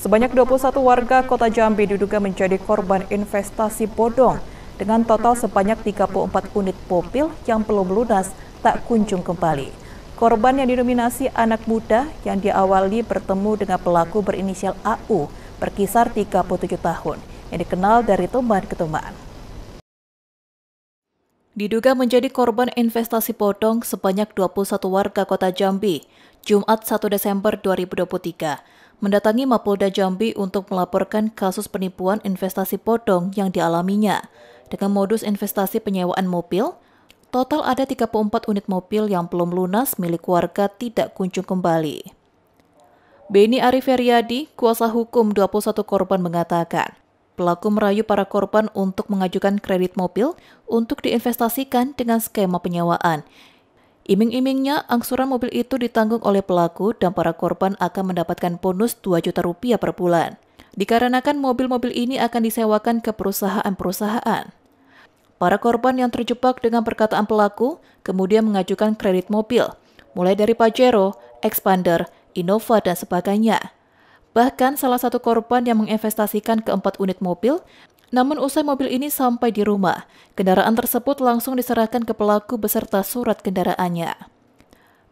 Sebanyak 21 warga kota Jambi diduga menjadi korban investasi bodong dengan total sebanyak 34 unit mobil yang belum lunas tak kunjung kembali. Korban yang didominasi anak muda yang diawali bertemu dengan pelaku berinisial AU berkisar 37 tahun yang dikenal dari teman ke teman. Diduga menjadi korban investasi bodong sebanyak 21 warga kota Jambi, Jumat 1 Desember 2023 mendatangi Mapolda Jambi untuk melaporkan kasus penipuan investasi bodong yang dialaminya dengan modus investasi penyewaan mobil. Total ada 34 unit mobil yang belum lunas milik warga tidak kunjung kembali. Beni Arif kuasa hukum 21 korban mengatakan, pelaku merayu para korban untuk mengajukan kredit mobil untuk diinvestasikan dengan skema penyewaan Iming-imingnya, angsuran mobil itu ditanggung oleh pelaku dan para korban akan mendapatkan bonus 2 juta rupiah per bulan. Dikarenakan mobil-mobil ini akan disewakan ke perusahaan-perusahaan. Para korban yang terjebak dengan perkataan pelaku kemudian mengajukan kredit mobil, mulai dari Pajero, Expander, Innova, dan sebagainya. Bahkan salah satu korban yang menginvestasikan keempat unit mobil namun usai mobil ini sampai di rumah, kendaraan tersebut langsung diserahkan ke pelaku beserta surat kendaraannya.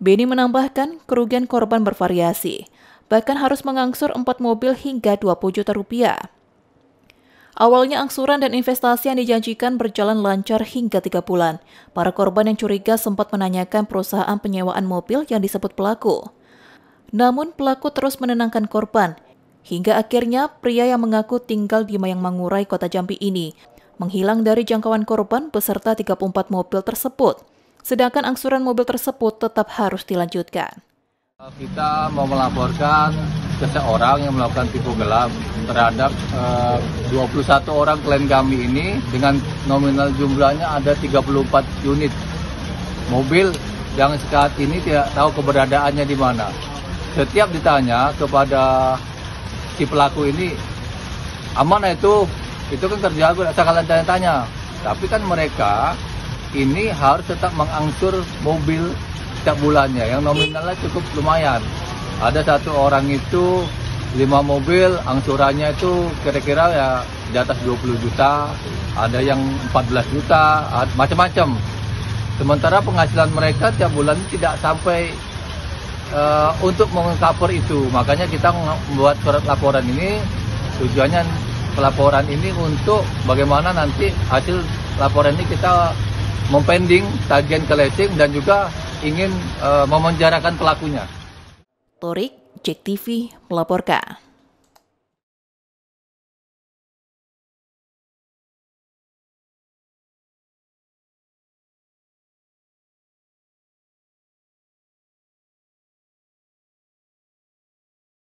Beni menambahkan kerugian korban bervariasi, bahkan harus mengangsur 4 mobil hingga 20 juta rupiah. Awalnya angsuran dan investasi yang dijanjikan berjalan lancar hingga tiga bulan. Para korban yang curiga sempat menanyakan perusahaan penyewaan mobil yang disebut pelaku. Namun pelaku terus menenangkan korban Hingga akhirnya pria yang mengaku tinggal di Mayang Mangurai, Kota Jambi ini menghilang dari jangkauan korban beserta 34 mobil tersebut. Sedangkan angsuran mobil tersebut tetap harus dilanjutkan. Kita mau melaporkan seseorang yang melakukan tipu gelap terhadap eh, uh, 21 orang klien kami ini dengan nominal jumlahnya ada 34 unit mobil yang saat ini tidak tahu keberadaannya di mana. Setiap ditanya kepada si pelaku ini aman ya itu itu kan kerja aku saya kalian tanya-tanya tapi kan mereka ini harus tetap mengangsur mobil setiap bulannya yang nominalnya cukup lumayan ada satu orang itu lima mobil angsurannya itu kira-kira ya di atas 20 juta ada yang 14 juta macam-macam sementara penghasilan mereka tiap bulan tidak sampai uh, untuk mengcover itu. Makanya kita membuat surat laporan ini tujuannya laporan ini untuk bagaimana nanti hasil laporan ini kita mempending tagihan kelesing dan juga ingin uh, memenjarakan pelakunya. Torik, Jek TV melaporkan.